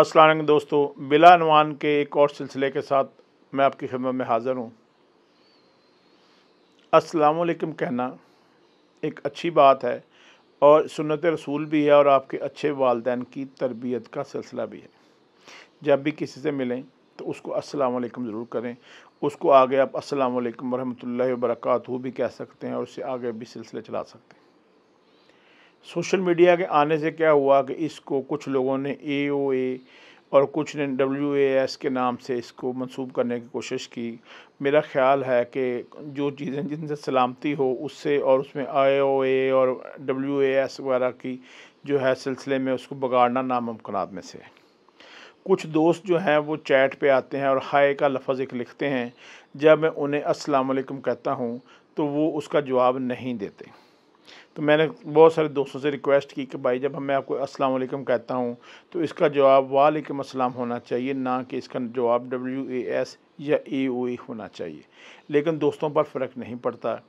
अस्सलाम दोस्तों बिला अनवान के एक और सिलसिले के साथ मैं आपकी खिदमत में हाज़िर हूँ असलकम कहना एक अच्छी बात है और सुनत रसूल भी है और आपके अच्छे वालदेन की तरबियत का सिलसिला भी है जब भी किसी से मिलें तो उसको असलकम ज़रूर करें उसको आगे आप असलकम वरहमल वर्क भी कह सकते हैं और उससे आगे भी सिलसिले चला सकते हैं सोशल मीडिया के आने से क्या हुआ कि इसको कुछ लोगों ने ए और कुछ ने डब्ल्यू एस के नाम से इसको मंसूब करने की कोशिश की मेरा ख्याल है कि जो चीज़ें जिनसे सलामती हो उससे और उसमें आई ओ ए और डब्ल्यू एस वगैरह की जो है सिलसिले में उसको बिगाड़ना नामुमकिन में से है कुछ दोस्त जो हैं वो चैट पे आते हैं और हाय का लफज एक लिखते हैं जब मैं उन्हें असलकम कहता हूँ तो वो उसका जवाब नहीं देते तो मैंने बहुत सारे दोस्तों से रिक्वेस्ट की कि भाई जब मैं आपको अस्सलाम वालेकुम कहता हूँ तो इसका जवाब वालेकुम अस्सलाम होना चाहिए ना कि इसका जवाब डब्ल्यू ए एस या ए ओ ए होना चाहिए लेकिन दोस्तों पर फ़र्क नहीं पड़ता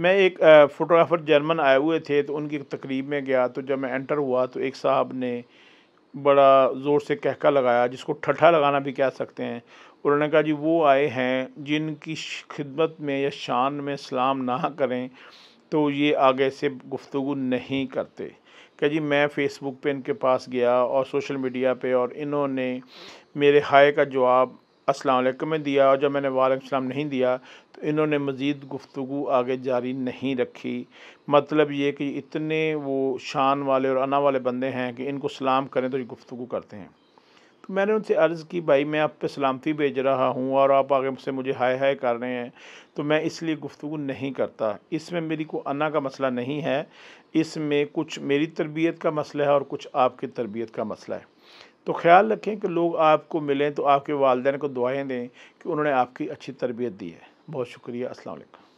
मैं एक फ़ोटोग्राफ़र जर्मन आए हुए थे तो उनकी तकरीब में गया तो जब मैं एंटर हुआ तो एक साहब ने बड़ा ज़ोर से कहका लगाया जिसको ठठा लगाना भी कह सकते हैं उन्होंने कहा जी वो आए हैं जिनकी खिदमत में या शान में सलाम ना करें तो ये आगे से गुफ्तु नहीं करते कि जी मैं फ़ेसबुक पे इनके पास गया और सोशल मीडिया पे और इन्होंने मेरे हाय का जवाब असलम में दिया और जब मैंने सलाम नहीं दिया तो इन्होंने मज़ीद गुफ्तु आगे जारी नहीं रखी मतलब ये कि इतने वो शान वाले और अना वाले बंदे हैं कि इनको सलाम करें तो ये गुफ्तु करते हैं तो मैंने उनसे अर्ज़ की भाई मैं आप पे सलामती भेज रहा हूँ और आप आगे मुझसे मुझे हाय हाय कर रहे हैं तो मैं इसलिए गुफ्तु नहीं करता इसमें मेरी को अना का मसला नहीं है इसमें कुछ मेरी तरबियत का मसला है और कुछ आपकी तरबियत का मसला है तो ख्याल रखें कि लोग आपको मिलें तो आपके वालदेन को दुआएँ दें कि उन्होंने आपकी अच्छी तरबियत दी है बहुत शुक्रिया अस्सलाम